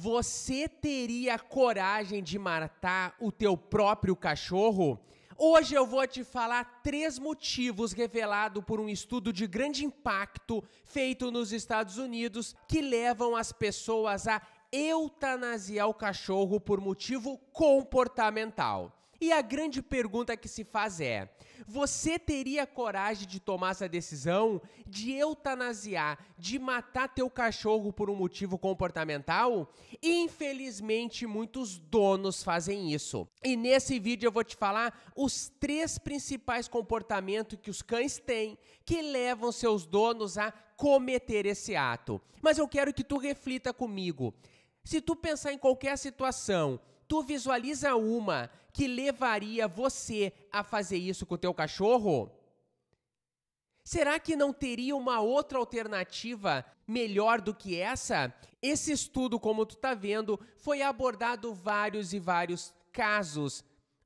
Você teria coragem de matar o teu próprio cachorro? Hoje eu vou te falar três motivos revelados por um estudo de grande impacto feito nos Estados Unidos que levam as pessoas a eutanasiar o cachorro por motivo comportamental. E a grande pergunta que se faz é: você teria coragem de tomar essa decisão de eutanasiar, de matar teu cachorro por um motivo comportamental? Infelizmente, muitos donos fazem isso. E nesse vídeo eu vou te falar os três principais comportamentos que os cães têm que levam seus donos a cometer esse ato. Mas eu quero que tu reflita comigo. Se tu pensar em qualquer situação, tu visualiza uma que levaria você a fazer isso com o teu cachorro? Será que não teria uma outra alternativa melhor do que essa? Esse estudo, como tu tá vendo, foi abordado vários e vários casos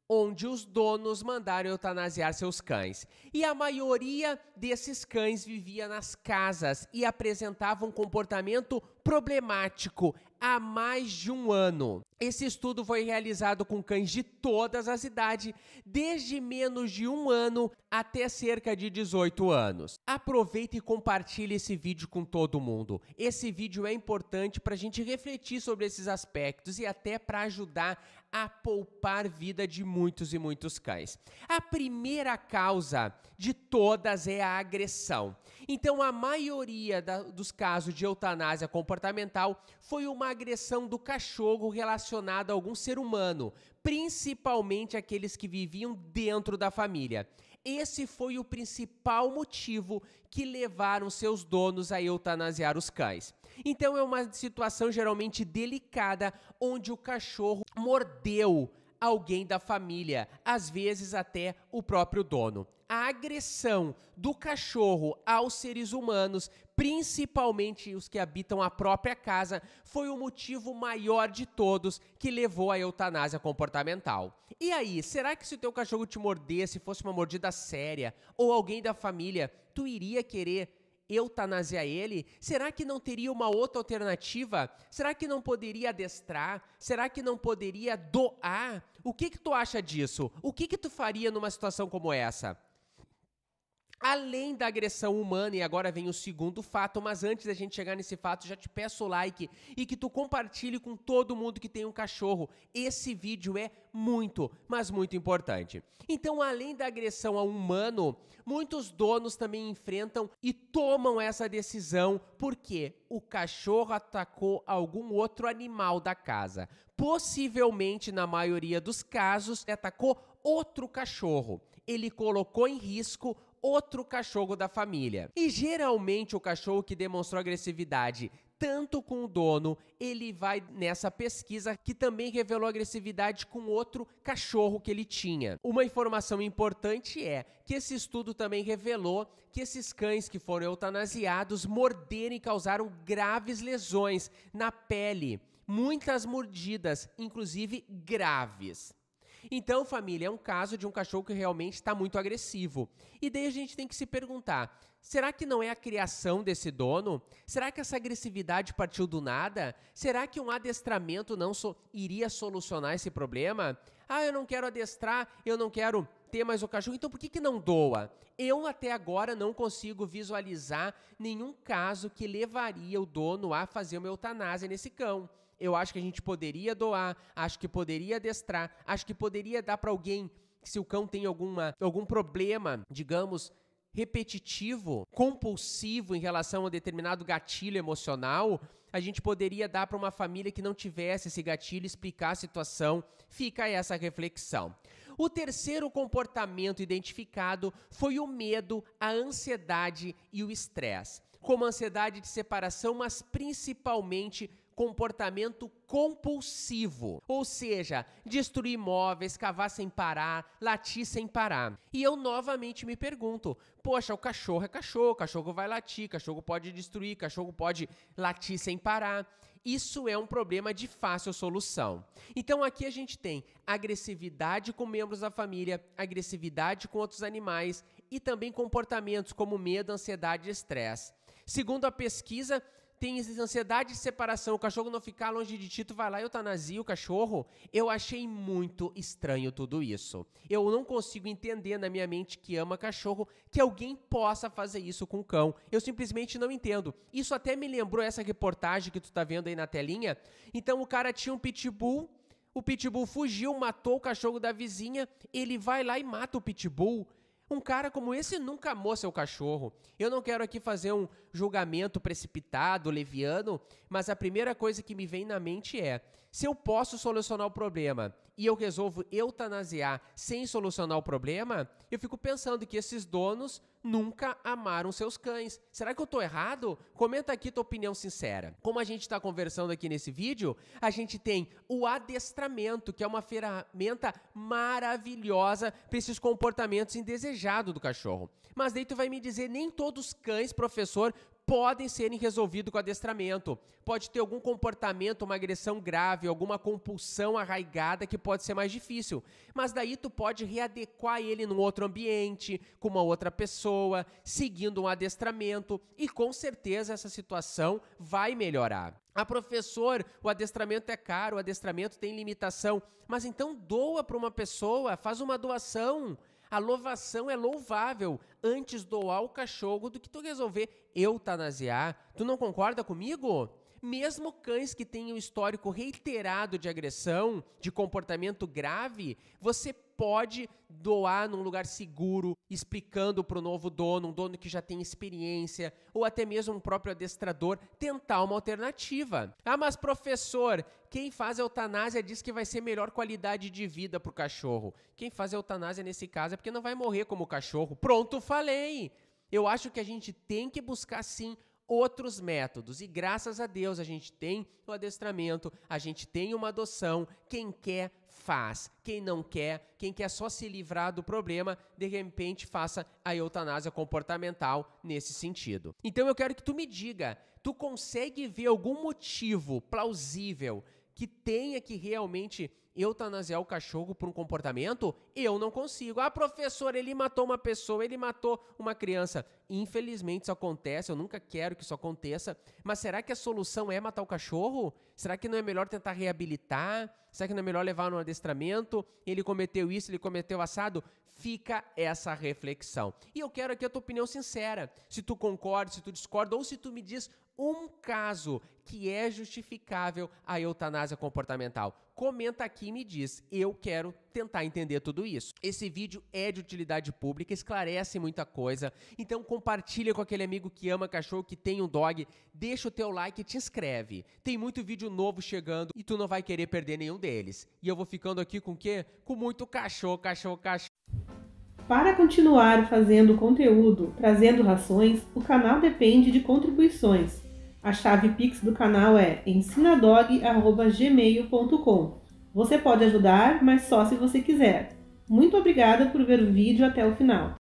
onde os donos mandaram eutanasiar seus cães. E a maioria desses cães vivia nas casas e apresentava um comportamento problemático, há mais de um ano. Esse estudo foi realizado com cães de todas as idades, desde menos de um ano até cerca de 18 anos. Aproveita e compartilhe esse vídeo com todo mundo. Esse vídeo é importante para a gente refletir sobre esses aspectos e até para ajudar a poupar vida de muitos e muitos cães. A primeira causa de todas é a agressão. Então, a maioria da, dos casos de eutanásia comportamental foi uma agressão do cachorro relacionada a algum ser humano, principalmente aqueles que viviam dentro da família. Esse foi o principal motivo que levaram seus donos a eutanasiar os cães. Então, é uma situação geralmente delicada onde o cachorro mordeu alguém da família, às vezes até o próprio dono. A agressão do cachorro aos seres humanos, principalmente os que habitam a própria casa, foi o motivo maior de todos que levou à eutanásia comportamental. E aí, será que se o teu cachorro te mordesse, fosse uma mordida séria, ou alguém da família, tu iria querer eutanasiar ele? Será que não teria uma outra alternativa? Será que não poderia adestrar? Será que não poderia doar? O que que tu acha disso? O que que tu faria numa situação como essa? Além da agressão humana, e agora vem o segundo fato, mas antes da gente chegar nesse fato, já te peço o like e que tu compartilhe com todo mundo que tem um cachorro. Esse vídeo é muito, mas muito importante. Então, além da agressão ao humano, muitos donos também enfrentam e tomam essa decisão porque o cachorro atacou algum outro animal da casa. Possivelmente, na maioria dos casos, atacou outro cachorro. Ele colocou em risco outro cachorro da família. E geralmente o cachorro que demonstrou agressividade tanto com o dono, ele vai nessa pesquisa que também revelou agressividade com outro cachorro que ele tinha. Uma informação importante é que esse estudo também revelou que esses cães que foram eutanasiados morderam e causaram graves lesões na pele, muitas mordidas, inclusive graves. Então, família, é um caso de um cachorro que realmente está muito agressivo. E daí a gente tem que se perguntar: será que não é a criação desse dono? Será que essa agressividade partiu do nada? Será que um adestramento não so iria solucionar esse problema? Ah, eu não quero adestrar, eu não quero ter mais o cachorro, então por que, que não doa? Eu até agora não consigo visualizar nenhum caso que levaria o dono a fazer uma eutanásia nesse cão eu acho que a gente poderia doar, acho que poderia adestrar, acho que poderia dar para alguém se o cão tem alguma, algum problema, digamos, repetitivo, compulsivo em relação a determinado gatilho emocional, a gente poderia dar para uma família que não tivesse esse gatilho explicar a situação. Fica essa reflexão. O terceiro comportamento identificado foi o medo, a ansiedade e o estresse, como ansiedade de separação, mas principalmente comportamento compulsivo, ou seja, destruir móveis, cavar sem parar, latir sem parar. E eu novamente me pergunto: poxa, o cachorro é cachorro, cachorro vai latir, cachorro pode destruir, cachorro pode latir sem parar. Isso é um problema de fácil solução. Então aqui a gente tem agressividade com membros da família, agressividade com outros animais e também comportamentos como medo, ansiedade e estresse. Segundo a pesquisa, tem ansiedade de separação, o cachorro não ficar longe de ti, tu vai lá e eutanasia o cachorro. Eu achei muito estranho tudo isso. Eu não consigo entender na minha mente que ama cachorro que alguém possa fazer isso com o cão. Eu simplesmente não entendo. Isso até me lembrou essa reportagem que tu tá vendo aí na telinha. Então o cara tinha um pitbull o pitbull fugiu, matou o cachorro da vizinha, ele vai lá e mata o pitbull. Um cara como esse nunca amou seu cachorro. Eu não quero aqui fazer um, julgamento precipitado, leviano, mas a primeira coisa que me vem na mente é: se eu posso solucionar o problema e eu resolvo eutanasiar sem solucionar o problema, eu fico pensando que esses donos nunca amaram seus cães. Será que eu estou errado? Comenta aqui tua opinião sincera. Como a gente está conversando aqui nesse vídeo, a gente tem o adestramento, que é uma ferramenta maravilhosa para esses comportamentos indesejados do cachorro. Mas daí tu vai me dizer, nem todos os cães, professor, podem serem resolvidos com adestramento. Pode ter algum comportamento, uma agressão grave, alguma compulsão arraigada que pode ser mais difícil. Mas daí tu pode readequar ele num outro ambiente, com uma outra pessoa, seguindo um adestramento e com certeza essa situação vai melhorar. Ah, professor, o adestramento é caro, o adestramento tem limitação. Mas então doa para uma pessoa, faz uma doação. A louvação é louvável antes doar o cachorro do que tu resolver eutanasiar. Tu não concorda comigo? Mesmo cães que tenham histórico reiterado de agressão, de comportamento grave, você pode doar num lugar seguro, explicando para o novo dono, um dono que já tem experiência, ou até mesmo um próprio adestrador, tentar uma alternativa. Ah, mas professor, quem faz eutanásia diz que vai ser melhor qualidade de vida para o cachorro. Quem faz eutanásia nesse caso é porque não vai morrer como cachorro. Pronto, falei! Eu acho que a gente tem que buscar sim outros métodos. E graças a Deus a gente tem o adestramento, a gente tem uma adoção. Quem quer, faz. Quem não quer, quem quer só se livrar do problema, de repente faça a eutanásia comportamental nesse sentido. Então eu quero que tu me diga, tu consegue ver algum motivo plausível que tenha que realmente eutanasiar o cachorro por um comportamento? Eu não consigo. Ah, professor, ele matou uma pessoa, ele matou uma criança. Infelizmente isso acontece, eu nunca quero que isso aconteça. Mas será que a solução é matar o cachorro? Será que não é melhor tentar reabilitar? Será que não é melhor levar no adestramento? Ele cometeu isso, ele cometeu assado? Fica essa reflexão. E eu quero aqui a tua opinião sincera. Se tu concorda, se tu discorda ou se tu me diz um caso que é justificável a eutanásia comportamental. Comenta aqui e me diz. Eu quero tentar entender tudo isso. Esse vídeo é de utilidade pública, esclarece muita coisa, então compartilha com aquele amigo que ama cachorro, que tem um dog, deixa o teu like e te inscreve. Tem muito vídeo novo chegando e tu não vai querer perder nenhum deles. E eu vou ficando aqui com o quê? Com muito cachorro, cachorro, cachorro. Para continuar fazendo conteúdo, trazendo rações, o canal depende de contribuições. A chave Pix do canal é ensinadog.gmail.com. Você pode ajudar, mas só se você quiser. Muito obrigada por ver o vídeo até o final.